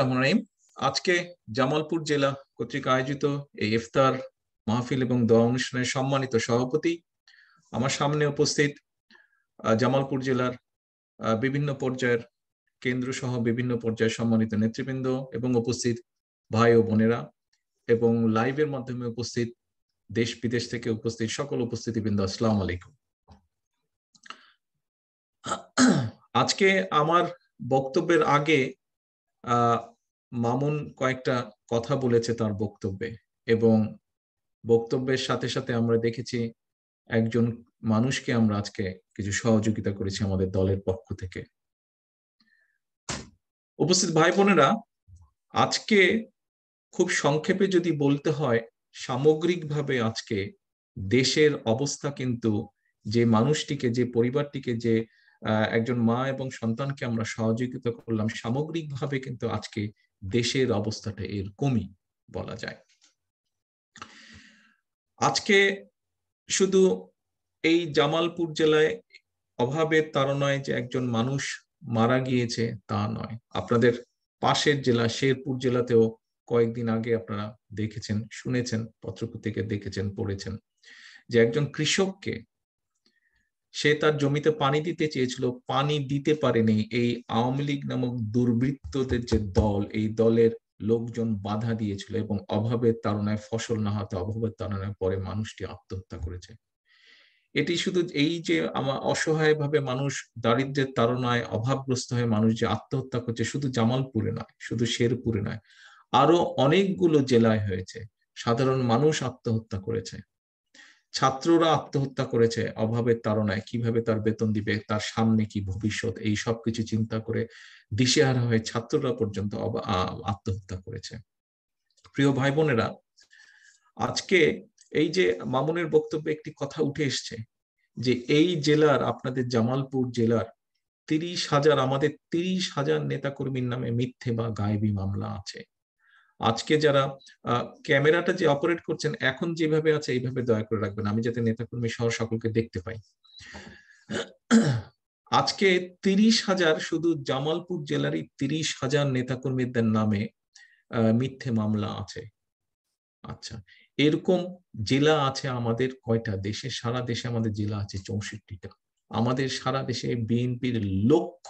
রহমান আজকে জামালপুর জেলা কর্তৃক আয়োজিত এই ইফতার মাহফিল এবং দোয়া অনুষ্ঠানের সম্মানিত সভাপতি আমার সামনে উপস্থিত জামালপুর জেলার বিভিন্ন পর্যায়ের কেন্দ্র সহ বিভিন্ন পর্যায়ের সম্মানিত নেতৃবৃন্দ এবং উপস্থিত ভাই ও বোনেরা এবং লাইভের মাধ্যমে উপস্থিত দেশ বিদেশ থেকে উপস্থিত সকল উপস্থিতিবৃন্দ আসসালাম আলাইকুম আজকে আমার বক্তব্যের আগে মামুন কয়েকটা কথা বলেছে তার বক্তব্যে এবং বক্তব্যের সাথে সাথে আমরা দেখেছি একজন মানুষকে আমরা আজকে কিছু সহযোগিতা করেছি আমাদের দলের পক্ষ থেকে উপস্থিত ভাই বোনেরা আজকে খুব সংক্ষেপে যদি বলতে হয় সামগ্রিকভাবে আজকে দেশের অবস্থা কিন্তু যে মানুষটিকে যে পরিবারটিকে যে একজন মা এবং সন্তানকে আমরা সহযোগিতা করলাম সামগ্রিকভাবে কিন্তু আজকে দেশের অবস্থাটা এরকমই বলা যায় আজকে শুধু এই জামালপুর জেলায় অভাবের তারণায় যে একজন মানুষ মারা গিয়েছে তা নয় আপনাদের পাশের জেলা শেরপুর জেলাতেও কয়েকদিন আগে আপনারা দেখেছেন শুনেছেন পত্রপত্রিকা দেখেছেন পড়েছেন যে একজন কৃষককে সে তার জমিতে পানি দিতে চেয়েছিল পানি দিতে পারেনি এই আওয়ামী লীগ নামক দুর্বৃত্তদের যে দল এই দলের লোকজন বাধা দিয়েছিল এবং অভাবের তারণায় ফসল না হতে অভাবের তারণায় পরে মানুষটি আত্মহত্যা করেছে এটি শুধু এই যে আমার অসহায়ভাবে মানুষ দারিদ্রের তারণায় অভাবগ্রস্ত হয়ে মানুষ যে আত্মহত্যা করছে শুধু জামালপুরে নয় শুধু শেরপুরে নয় আরো অনেকগুলো জেলায় হয়েছে সাধারণ মানুষ আত্মহত্যা করেছে ছাত্ররা আত্মহত্যা করেছে অভাবের তারণায় কিভাবে তার বেতন দিবে তার সামনে কি ভবিষ্যৎ এই সবকিছু চিন্তা করে দিশেহারা হয়ে ছাত্ররা পর্যন্ত আত্মহত্যা করেছে প্রিয় ভাই বোনেরা আজকে এই যে মামুনের বক্তব্যে একটি কথা উঠে এসছে যে এই জেলার আপনাদের জামালপুর জেলার তিরিশ হাজার আমাদের তিরিশ হাজার নেতাকর্মীর নামে মিথ্যে বা গায়েবী মামলা আছে আজকে যারা ক্যামেরাটা যে অপারেট করছেন এখন যেভাবে আছে এইভাবে দয়া করে রাখবেন আমি যাতে নেতাকর্মী সহ সকলকে দেখতে পাই আজকে তিরিশ হাজার শুধু জামালপুর জেলারই তিরিশ হাজার নেতাকর্মীদের নামে মিথ্যে মামলা আছে আচ্ছা এরকম জেলা আছে আমাদের কয়টা দেশে সারা দেশে আমাদের জেলা আছে চৌষট্টিটা আমাদের সারা দেশে বিএনপির লক্ষ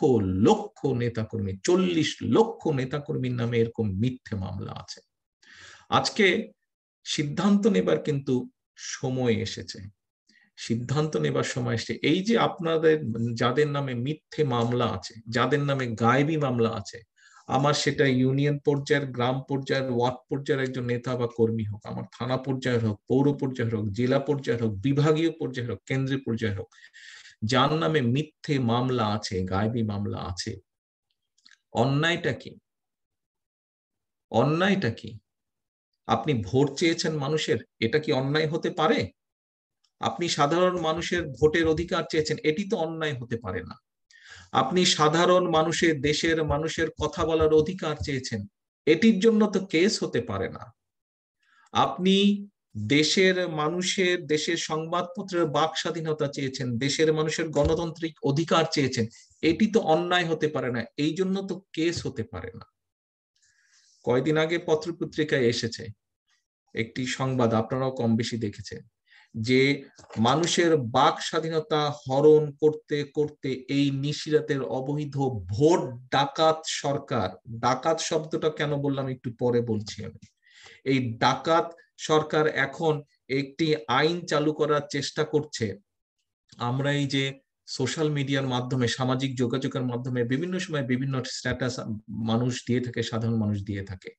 লক্ষ নেতাকর্মী চল্লিশ লক্ষ নেতাকর্মীর নামে এরকম মিথ্যে মামলা আছে আজকে সিদ্ধান্ত নেবার কিন্তু সময় এসেছে সিদ্ধান্ত নেবার সময় এসেছে এই যে আপনাদের যাদের নামে মিথ্যে মামলা আছে যাদের নামে গায়েবী মামলা আছে আমার সেটা ইউনিয়ন পর্যায়ের গ্রাম পর্যায়ের ওয়ার্ড পর্যায়ের একজন নেতা বা কর্মী হোক আমার থানা পর্যায়ের হোক পৌর পর্যায়ের হোক জেলা পর্যায়ের হোক বিভাগীয় পর্যায়ের হোক কেন্দ্রীয় পর্যায়ের হোক যার নামে মিথ্যে মামলা আছে গায়বী মামলা আছে অন্যায়টা কি অন্যায়টা কি আপনি ভোট চেয়েছেন মানুষের এটা কি অন্যায় হতে পারে আপনি সাধারণ মানুষের ভোটের অধিকার চেয়েছেন এটি তো অন্যায় হতে পারে না আপনি সাধারণ মানুষের দেশের মানুষের কথা বলার অধিকার চেয়েছেন এটির জন্য তো কেস হতে পারে না আপনি দেশের মানুষের দেশের সংবাদপত্রের বাক স্বাধীনতা চেয়েছেন দেশের মানুষের গণতান্ত্রিক অধিকার চেয়েছেন এটি তো অন্যায় হতে পারে না এই জন্য তো কেস হতে পারে না কয়দিন আগে পত্রপত্রিকায় এসেছে একটি সংবাদ আপনারাও কম বেশি দেখেছেন যে মানুষের বাক স্বাধীনতা হরণ করতে করতে এই নিশিরাতের অবৈধ ভোট ডাকাত সরকার ডাকাত শব্দটা কেন বললাম একটু পরে বলছি আমি এই ডাকাত সরকার এখন একটি আইন চালু করার চেষ্টা করছে আমরা এই যে সোশ্যাল মিডিয়ার মাধ্যমে সামাজিক যোগাযোগের মাধ্যমে বিভিন্ন সময় বিভিন্ন স্ট্যাটাস মানুষ দিয়ে থাকে সাধারণ মানুষ দিয়ে থাকে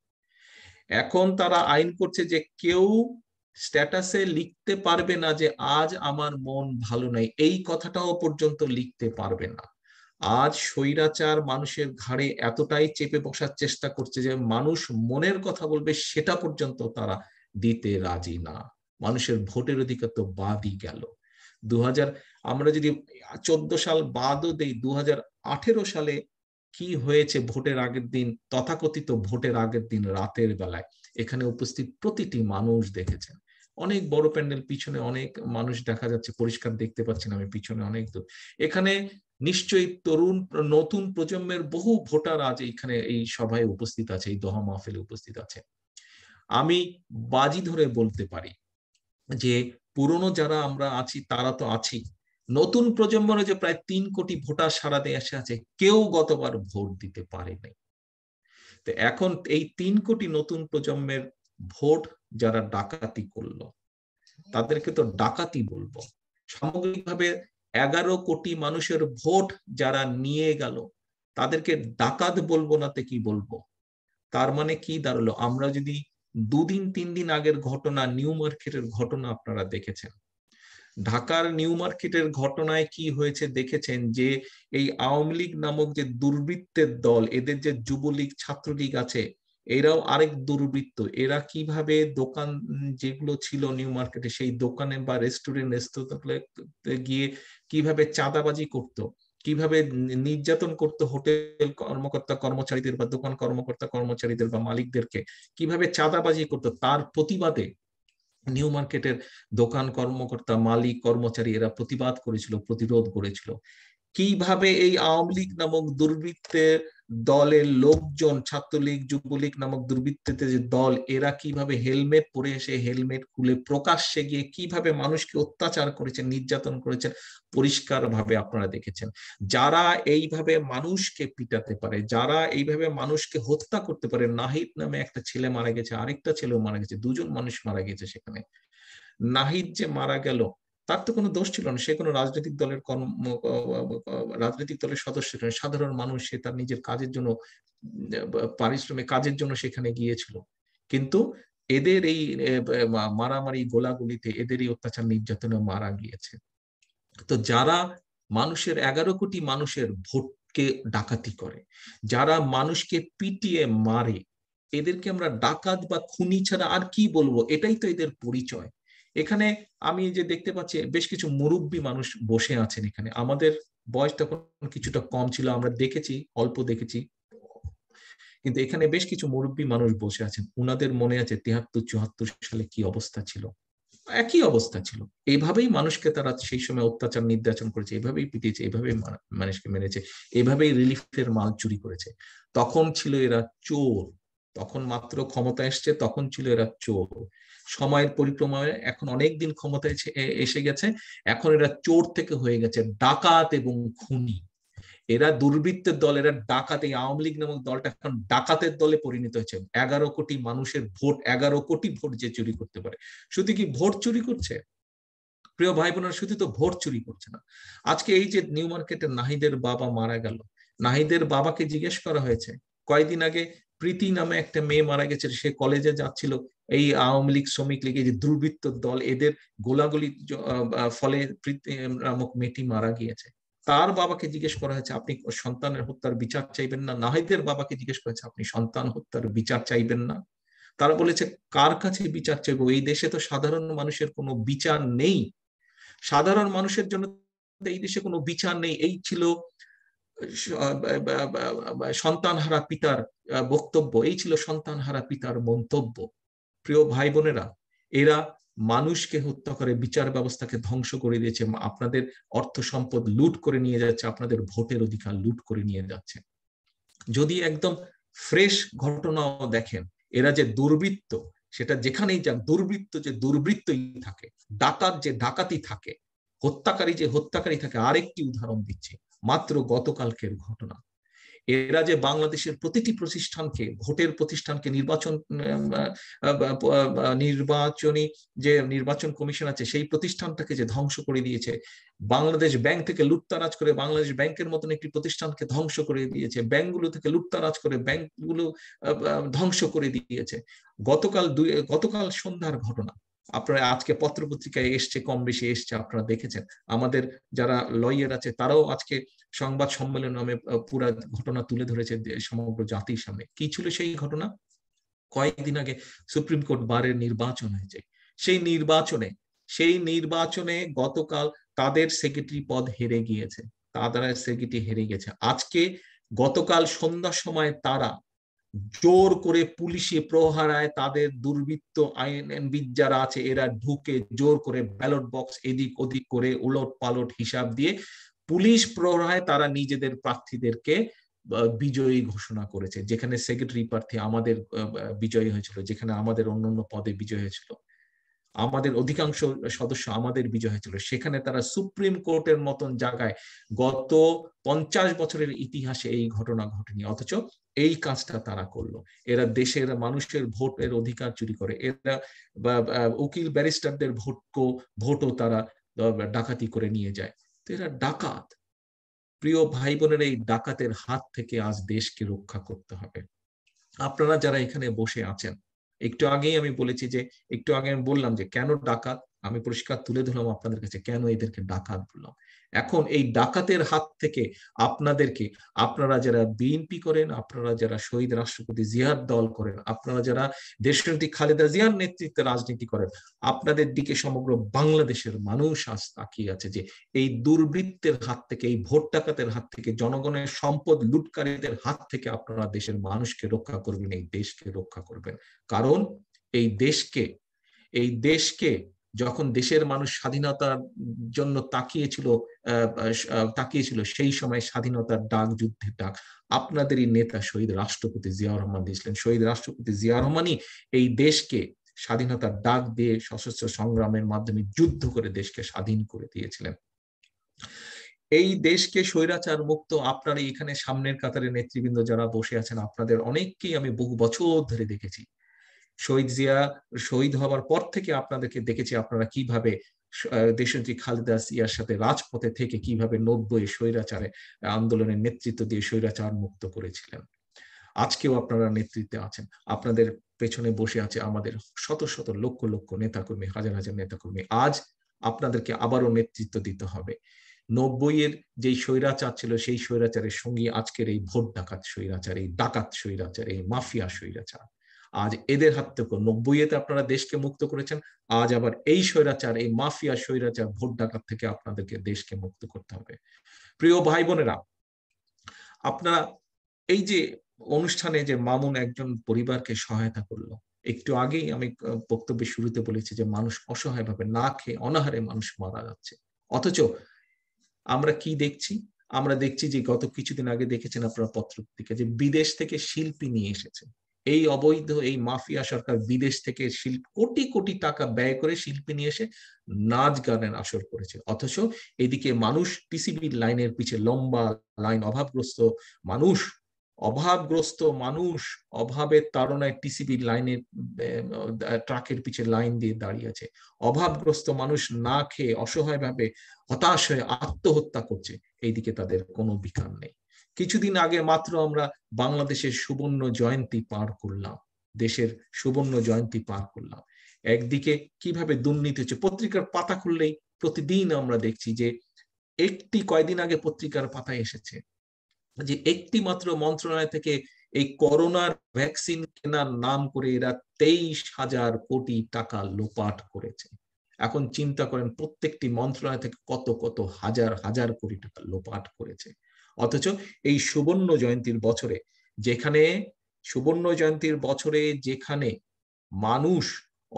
এখন তারা আইন করছে যে কেউ স্ট্যাটাসে লিখতে পারবে না যে আজ আমার মন ভালো নাই এই কথাটাও পর্যন্ত লিখতে পারবে না আজ স্বৈরাচার মানুষের ঘাড়ে এতটাই চেপে বসার চেষ্টা করছে যে মানুষ মনের কথা বলবে সেটা পর্যন্ত তারা দিতে রাজি না মানুষের ভোটের অধিকার তো বাদই গেল দু আমরা যদি চোদ্দ সাল বাদও দেই দু সালে কি হয়েছে ভোটের আগের দিন তথাকথিত ভোটের আগের দিন রাতের বেলায় এখানে উপস্থিত প্রতিটি মানুষ দেখেছেন অনেক বড় প্যান্ডেল পিছনে অনেক মানুষ দেখা যাচ্ছে পরিষ্কার দেখতে পাচ্ছেন আমি পিছনে অনেক দূর এখানে নিশ্চয়ই তরুণ নতুন প্রজন্মের বহু ভোটার আজ এইখানে এই সভায় উপস্থিত আছে এই দোহা মাহফিলে উপস্থিত আছে আমি বাজি ধরে বলতে পারি যে পুরনো যারা আমরা আছি তারা তো আছি নতুন প্রজন্মের যে প্রায় তিন কোটি ভোটার সারা দেশে আছে কেউ গতবার ভোট দিতে পারেনি তো এখন এই তিন কোটি নতুন প্রজন্মের ভোট যারা ডাকাতি করলো তাদেরকে তো ডাকাতি বলবো সামগ্রিকভাবে এগারো কোটি মানুষের ভোট যারা নিয়ে গেল তাদেরকে ডাকাত বলবো না তে কি বলবো তার মানে কি দাঁড়ালো আমরা যদি দুদিন তিন দিন আগের ঘটনা নিউ মার্কেটের ঘটনা আপনারা দেখেছেন ঢাকার নিউ মার্কেটের ঘটনায় কি হয়েছে দেখেছেন যে এই আওয়ামী লীগ নামক যে দুর্বৃত্তের দল এদের যে যুবলীগ ছাত্রলীগ আছে এরাও আরেক দুর্বৃত্ত এরা কিভাবে দোকান যেগুলো ছিল নিউ মার্কেটে সেই দোকানে বা রেস্টুরেন্ট রেস্তোরাঁতে গিয়ে কিভাবে চাঁদাবাজি করতো কিভাবে নির্যাতন করতে হোটেল কর্মকর্তা কর্মচারীদের বা দোকান কর্মকর্তা কর্মচারীদের বা মালিকদেরকে কিভাবে চাঁদাবাজি করতো তার প্রতিবাদে নিউ মার্কেটের দোকান কর্মকর্তা মালিক কর্মচারী এরা প্রতিবাদ করেছিল প্রতিরোধ করেছিল কিভাবে এই আওয়ামী লীগ নামক দুর্বৃত্তের দলের লোকজন ছাত্রলীগ যুবলীগ নামক দুর্বৃত্তিতে যে দল এরা কিভাবে হেলমেট পরে এসে হেলমেট খুলে প্রকাশ্যে গিয়ে কিভাবে মানুষকে অত্যাচার করেছেন নির্যাতন করেছেন পরিষ্কারভাবে আপনারা দেখেছেন যারা এইভাবে মানুষকে পিটাতে পারে যারা এইভাবে মানুষকে হত্যা করতে পারে নাহিদ নামে একটা ছেলে মারা গেছে আরেকটা ছেলেও মারা গেছে দুজন মানুষ মারা গেছে সেখানে নাহিদ যে মারা গেল তার তো কোনো দোষ ছিল না সে কোনো রাজনৈতিক দলের কর্ম রাজনৈতিক দলের সদস্য ছিল সাধারণ মানুষ সে তার নিজের কাজের জন্য পারিশ্রমিক কাজের জন্য সেখানে গিয়েছিল কিন্তু এদের এই মারামারি গোলাগুলিতে এদের এই অত্যাচার নির্যাতনে মারা গিয়েছে তো যারা মানুষের এগারো কোটি মানুষের ভোটকে ডাকাতি করে যারা মানুষকে পিটিয়ে মারে এদেরকে আমরা ডাকাত বা খুনি ছাড়া আর কি বলবো এটাই তো এদের পরিচয় এখানে আমি যে দেখতে পাচ্ছি বেশ কিছু মুরব্বী মানুষ বসে আছেন এখানে আমাদের বয়স তখন কিছুটা কম ছিল আমরা দেখেছি অল্প দেখেছি কিন্তু এখানে বেশ কিছু মুরব্বী মানুষ বসে আছেন উনাদের মনে আছে তিয়াত্তর চুয়াত্তর সালে কি অবস্থা ছিল একই অবস্থা ছিল এভাবেই মানুষকে তারা সেই সময় অত্যাচার নির্যাতন করেছে এভাবেই পিটিয়েছে এভাবেই মানুষকে মেরেছে এভাবেই রিলিফের মাল চুরি করেছে তখন ছিল এরা চোর তখন মাত্র ক্ষমতা এসছে তখন ছিল এরা চোর সময়ের পরিক্রমায় এখন অনেক দিন এসে গেছে এখন এরা চোর থেকে হয়ে গেছে ডাকাত এবং খুনি এরা দুর্বৃত্তের দল এরা ডাকাত এই আওয়ামী লীগ নামক দলটা এখন ডাকাতের দলে পরিণত হয়েছে এগারো কোটি মানুষের ভোট এগারো কোটি ভোট যে চুরি করতে পারে শুধু কি ভোট চুরি করছে প্রিয় ভাই বোনেরা শুধু তো ভোট চুরি করছে না আজকে এই যে নিউ মার্কেটে নাহিদের বাবা মারা গেল নাহিদের বাবাকে জিজ্ঞেস করা হয়েছে কয়েকদিন আগে প্রীতি নামে একটা মেয়ে মারা গেছে সে কলেজে যাচ্ছিল এই আওয়ামী লীগ শ্রমিক লীগের যে দুর্বৃত্ত দল এদের গোলাগুলি ফলে প্রীতি নামক মেয়েটি মারা গিয়েছে তার বাবাকে জিজ্ঞেস করা হয়েছে আপনি সন্তানের হত্যার বিচার চাইবেন না নাহিদের বাবাকে জিজ্ঞেস করেছে আপনি সন্তান হত্যার বিচার চাইবেন না তারা বলেছে কার কাছে বিচার চাইবো এই দেশে তো সাধারণ মানুষের কোনো বিচার নেই সাধারণ মানুষের জন্য এই দেশে কোনো বিচার নেই এই ছিল সন্তানহারা পিতার বক্তব্য এই ছিল সন্তানহারা পিতার মন্তব্য প্রিয় ভাই বোনেরা এরা মানুষকে হত্যা করে বিচার ব্যবস্থাকে ধ্বংস করে দিয়েছে আপনাদের অর্থ সম্পদ লুট করে নিয়ে যাচ্ছে আপনাদের ভোটের অধিকার লুট করে নিয়ে যাচ্ছে যদি একদম ফ্রেশ ঘটনাও দেখেন এরা যে দুর্বৃত্ত সেটা যেখানেই যান দুর্বৃত্ত যে দুর্বৃত্তই থাকে ডাকাত যে ডাকাতি থাকে হত্যাকারী যে হত্যাকারী থাকে আরেকটি উদাহরণ দিচ্ছে মাত্র গতকালকের ঘটনা এরা যে বাংলাদেশের প্রতিটি প্রতিষ্ঠানকে ভোটের প্রতিষ্ঠানকে নির্বাচন নির্বাচনী যে নির্বাচন কমিশন আছে সেই প্রতিষ্ঠানটাকে যে ধ্বংস করে দিয়েছে বাংলাদেশ ব্যাংক থেকে লুটতারাজ করে বাংলাদেশ ব্যাংকের মতন একটি প্রতিষ্ঠানকে ধ্বংস করে দিয়েছে ব্যাংকগুলো থেকে লুটতারাজ করে ব্যাংকগুলো ধ্বংস করে দিয়েছে গতকাল দুই গতকাল সন্ধ্যার ঘটনা আপনারা আজকে পত্রপত্রিকায় এসছে কম বেশি এসছে আপনারা দেখেছেন আমাদের যারা লয়ার আছে তারাও আজকে সংবাদ সম্মেলন নামে পুরো ঘটনা তুলে ধরেছে সমগ্র জাতির সামনে কি ছিল সেই ঘটনা কয়েকদিন আগে সুপ্রিম কোর্ট বারের নির্বাচন হয়েছে সেই নির্বাচনে সেই নির্বাচনে গতকাল তাদের সেক্রেটারি পদ হেরে গিয়েছে তাদের সেক্রেটারি হেরে গেছে আজকে গতকাল সন্ধ্যার সময় তারা জোর করে পুলিশে প্রহারায় তাদের দুর্বৃত্ত আইনবিদ যারা আছে এরা ঢুকে জোর করে ব্যালট বক্স এদিক ওদিক করে উলট পালট হিসাব দিয়ে পুলিশ প্রহরায় তারা নিজেদের প্রার্থীদেরকে বিজয়ী ঘোষণা করেছে যেখানে সেক্রেটারি প্রার্থী আমাদের বিজয়ী হয়েছিল যেখানে আমাদের অন্যান্য পদে বিজয় হয়েছিল আমাদের অধিকাংশ সদস্য আমাদের বিজয় হয়েছিল সেখানে তারা সুপ্রিম কোর্টের মতন জায়গায় গত পঞ্চাশ বছরের ইতিহাসে এই ঘটনা ঘটেনি অথচ এই কাজটা তারা করলো এরা দেশের মানুষের ভোটের অধিকার চুরি করে এরা উকিল ব্যারিস্টারদের ভোটকো ভোটও তারা ডাকাতি করে নিয়ে যায় তো এরা ডাকাত প্রিয় ভাই বোনের এই ডাকাতের হাত থেকে আজ দেশকে রক্ষা করতে হবে আপনারা যারা এখানে বসে আছেন একটু আগেই আমি বলেছি যে একটু আগে আমি বললাম যে কেন ডাকাত আমি পরিষ্কার তুলে ধরলাম আপনাদের কাছে কেন এদেরকে ডাকাত বললাম এখন এই ডাকাতের হাত থেকে আপনাদেরকে আপনারা যারা বিএনপি করেন আপনারা যারা শহীদ রাষ্ট্রপতি জিয়ার দল করেন আপনারা যারা দিক খালেদা জিয়ার নেতৃত্বে রাজনীতি করেন আপনাদের দিকে সমগ্র বাংলাদেশের মানুষ আজ তাকিয়ে আছে যে এই দুর্বৃত্তের হাত থেকে এই ভোট ডাকাতের হাত থেকে জনগণের সম্পদ লুটকারীদের হাত থেকে আপনারা দেশের মানুষকে রক্ষা করবেন এই দেশকে রক্ষা করবেন কারণ এই দেশকে এই দেশকে যখন দেশের মানুষ স্বাধীনতার জন্য তাকিয়েছিল তাকিয়েছিল সেই সময় স্বাধীনতার ডাক যুদ্ধের ডাক আপনাদেরই নেতা শহীদ রাষ্ট্রপতি জিয়া রহমান দিয়েছিলেন শহীদ রাষ্ট্রপতি জিয়া রহমানই এই দেশকে স্বাধীনতার ডাক দিয়ে সশস্ত্র সংগ্রামের মাধ্যমে যুদ্ধ করে দেশকে স্বাধীন করে দিয়েছিলেন এই দেশকে স্বৈরাচার মুক্ত আপনারা এখানে সামনের কাতারে নেতৃবৃন্দ যারা বসে আছেন আপনাদের অনেককেই আমি বহু বছর ধরে দেখেছি শহীদ জিয়া শহীদ হওয়ার পর থেকে আপনাদেরকে দেখেছি আপনারা কিভাবে দেশনেত্রী খালেদা জিয়ার সাথে রাজপথে থেকে কিভাবে নব্বই স্বৈরাচারে আন্দোলনের নেতৃত্ব দিয়ে স্বৈরাচার মুক্ত করেছিলেন আজকেও আপনারা নেতৃত্বে আছেন আপনাদের পেছনে বসে আছে আমাদের শত শত লক্ষ লক্ষ নেতাকর্মী হাজার হাজার নেতাকর্মী আজ আপনাদেরকে আবারও নেতৃত্ব দিতে হবে নব্বইয়ের যেই স্বৈরাচার ছিল সেই স্বৈরাচারের সঙ্গে আজকের এই ভোট ডাকাত স্বৈরাচার এই ডাকাত স্বৈরাচার এই মাফিয়া স্বৈরাচার আজ এদের হাত থেকে নব্বইতে আপনারা দেশকে মুক্ত করেছেন আজ আবার এই স্বৈরাচার এই মাফিয়া স্বৈরাচার ভোট ডাকাত থেকে আপনাদেরকে দেশকে মুক্ত করতে হবে প্রিয় ভাই বোনেরা আপনারা এই যে অনুষ্ঠানে যে মামুন একজন পরিবারকে সহায়তা করলো একটু আগেই আমি বক্তব্যের শুরুতে বলেছি যে মানুষ অসহায়ভাবে না খেয়ে অনাহারে মানুষ মারা যাচ্ছে অথচ আমরা কি দেখছি আমরা দেখছি যে গত কিছুদিন আগে দেখেছেন আপনারা পত্র থেকে যে বিদেশ থেকে শিল্পী নিয়ে এসেছে এই অবৈধ এই মাফিয়া সরকার বিদেশ থেকে শিল্প কোটি কোটি টাকা ব্যয় করে শিল্পী নিয়ে এসে নাচ গানের আসর করেছে অথচ এদিকে মানুষ পিসিবির লাইনের পিছে লম্বা লাইন অভাবগ্রস্ত মানুষ অভাবগ্রস্ত মানুষ অভাবের তাড়নায় টিসিবি লাইনের ট্রাকের পিছে লাইন দিয়ে দাঁড়িয়ে আছে অভাবগ্রস্ত মানুষ না খেয়ে অসহায়ভাবে হতাশ হয়ে আত্মহত্যা করছে এইদিকে তাদের কোনো বিকার নেই কিছুদিন আগে মাত্র আমরা বাংলাদেশের সুবর্ণ জয়ন্তী পার করলাম দেশের সুবর্ণ জয়ন্তী পার করলাম একদিকে কিভাবে দুর্নীতি হচ্ছে পত্রিকার পাতা খুললেই প্রতিদিন আমরা দেখছি যে একটি কয়দিন আগে পত্রিকার পাতায় এসেছে যে একটি মাত্র মন্ত্রণালয় থেকে এই করোনার ভ্যাকসিন কেনার নাম করে এরা তেইশ হাজার কোটি টাকা লোপাট করেছে এখন চিন্তা করেন প্রত্যেকটি মন্ত্রণালয় থেকে কত কত হাজার হাজার কোটি টাকা লোপাট করেছে অথচ এই সুবর্ণ জয়ন্তীর বছরে যেখানে সুবর্ণ জয়ন্তীর বছরে যেখানে মানুষ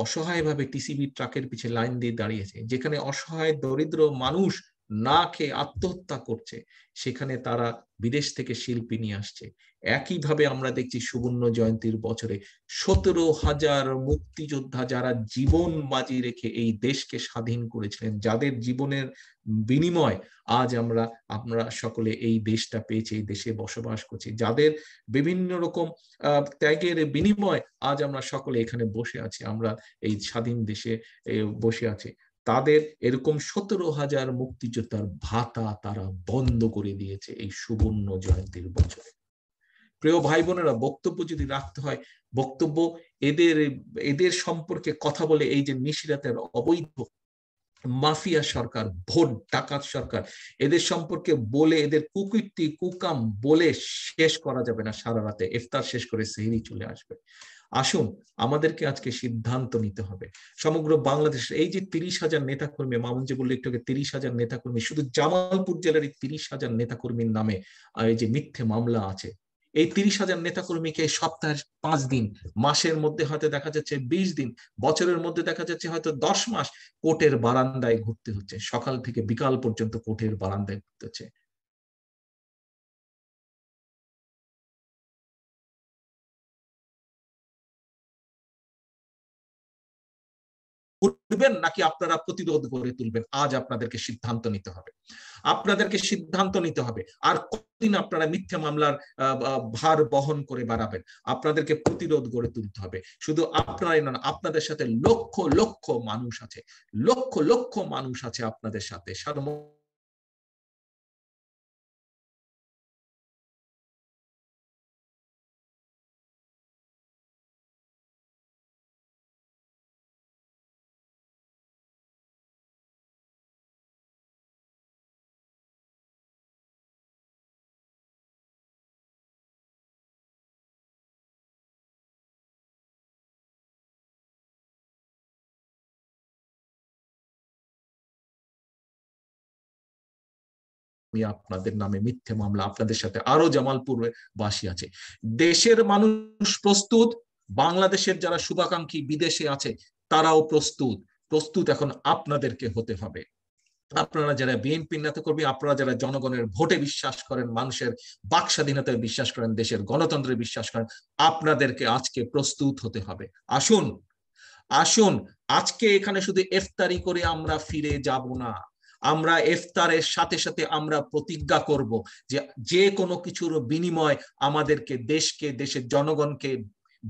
অসহায়ভাবে টিসিবি ট্রাকের পিছে লাইন দিয়ে দাঁড়িয়েছে যেখানে অসহায় দরিদ্র মানুষ না খেয়ে আত্মহত্যা করছে সেখানে তারা বিদেশ থেকে শিল্পী নিয়ে আসছে একইভাবে আমরা দেখছি সুবর্ণ জয়ন্তীর বছরে সতেরো হাজার মুক্তিযোদ্ধা যারা জীবন বাজি রেখে এই দেশকে স্বাধীন করেছিলেন যাদের জীবনের বিনিময় আজ আমরা আমরা সকলে এই দেশটা পেয়েছি এই দেশে বসবাস করছি যাদের বিভিন্ন রকম ত্যাগের বিনিময় আজ আমরা সকলে এখানে বসে আছি আমরা এই স্বাধীন দেশে বসে আছি তাদের এরকম সতেরো হাজার মুক্তিযোদ্ধার ভাতা তারা বন্ধ করে দিয়েছে এই সুবর্ণ জয়ন্তীর বছরে প্রিয় ভাই বোনেরা বক্তব্য যদি রাখতে হয় বক্তব্য এদের এদের সম্পর্কে কথা বলে এই যে নিশিরাতের অবৈধ মাফিয়া সরকার ভোট ডাকাত সরকার এদের সম্পর্কে বলে এদের কুকুরটি কুকাম বলে শেষ করা যাবে না সারা রাতে ইফতার শেষ করে সেহেরি চলে আসবে আসুন আমাদেরকে আজকে সিদ্ধান্ত নিতে হবে সমগ্র বাংলাদেশের এই যে তিরিশ হাজার নেতাকর্মী মামুন যে বললো একটু তিরিশ হাজার নেতাকর্মী শুধু জামালপুর জেলার এই তিরিশ হাজার নেতাকর্মীর নামে এই যে মিথ্যে মামলা আছে এই তিরিশ হাজার নেতাকর্মীকে সপ্তাহের পাঁচ দিন মাসের মধ্যে হয়তো দেখা যাচ্ছে বিশ দিন বছরের মধ্যে দেখা যাচ্ছে হয়তো দশ মাস কোর্টের বারান্দায় ঘুরতে হচ্ছে সকাল থেকে বিকাল পর্যন্ত কোর্টের বারান্দায় ঘুরতে হচ্ছে তুলবেন নাকি আপনারা প্রতিরোধ গড়ে তুলবেন আজ আপনাদেরকে সিদ্ধান্ত নিতে হবে আপনাদেরকে সিদ্ধান্ত নিতে হবে আর কতদিন আপনারা মিথ্যা মামলার ভার বহন করে বাড়াবেন আপনাদেরকে প্রতিরোধ গড়ে তুলতে হবে শুধু আপনারাই নন আপনাদের সাথে লক্ষ লক্ষ মানুষ আছে লক্ষ লক্ষ মানুষ আছে আপনাদের সাথে সাধারণ নিয়ে আপনাদের নামে মিথ্যে মামলা আপনাদের সাথে আরো জামালপুরে বাসী আছে দেশের মানুষ প্রস্তুত বাংলাদেশের যারা শুভাকাঙ্ক্ষী বিদেশে আছে তারাও প্রস্তুত প্রস্তুত এখন আপনাদেরকে হতে হবে আপনারা যারা বিএনপি নেতা কর্মী আপনারা যারা জনগণের ভোটে বিশ্বাস করেন মানুষের বাক স্বাধীনতায় বিশ্বাস করেন দেশের গণতন্ত্রে বিশ্বাস করেন আপনাদেরকে আজকে প্রস্তুত হতে হবে আসুন আসুন আজকে এখানে শুধু এফতারি করে আমরা ফিরে যাব না আমরা ইফতারের সাথে সাথে আমরা প্রতিজ্ঞা করব যে যে কোনো কিছুর বিনিময় আমাদেরকে দেশকে দেশের জনগণকে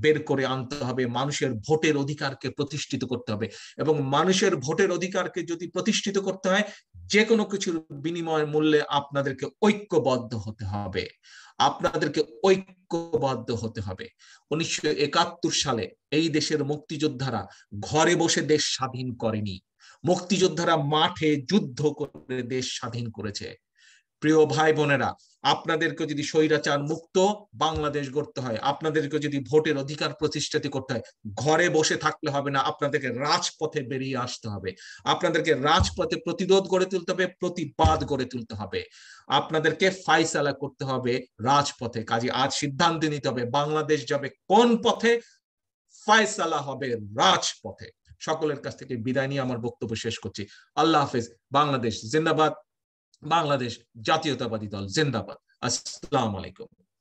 বের করে আনতে হবে মানুষের ভোটের অধিকারকে প্রতিষ্ঠিত করতে হবে এবং মানুষের ভোটের অধিকারকে যদি প্রতিষ্ঠিত করতে হয় যে কোনো কিছুর বিনিময় মূল্যে আপনাদেরকে ঐক্যবদ্ধ হতে হবে আপনাদেরকে ঐক্যবদ্ধ হতে হবে উনিশশো সালে এই দেশের মুক্তিযোদ্ধারা ঘরে বসে দেশ স্বাধীন করেনি মুক্তিযোদ্ধারা মাঠে যুদ্ধ করে দেশ স্বাধীন করেছে প্রিয় ভাই বোনেরা আপনাদেরকে যদি স্বৈরাচার মুক্ত বাংলাদেশ গড়তে হয় আপনাদেরকে যদি ভোটের অধিকার প্রতিষ্ঠিত করতে হয় ঘরে বসে থাকলে হবে না আপনাদেরকে রাজপথে বেরিয়ে আসতে হবে আপনাদেরকে রাজপথে প্রতিরোধ গড়ে তুলতে হবে প্রতিবাদ গড়ে তুলতে হবে আপনাদেরকে ফাইসালা করতে হবে রাজপথে কাজে আজ সিদ্ধান্ত নিতে হবে বাংলাদেশ যাবে কোন পথে ফাইসালা হবে রাজপথে সকলের কাছ থেকে বিদায় নিয়ে আমার বক্তব্য শেষ করছি আল্লাহ হাফেজ বাংলাদেশ জিন্দাবাদ বাংলাদেশ জাতীয়তাবাদী দল জিন্দাবাদ আসসালাম আলাইকুম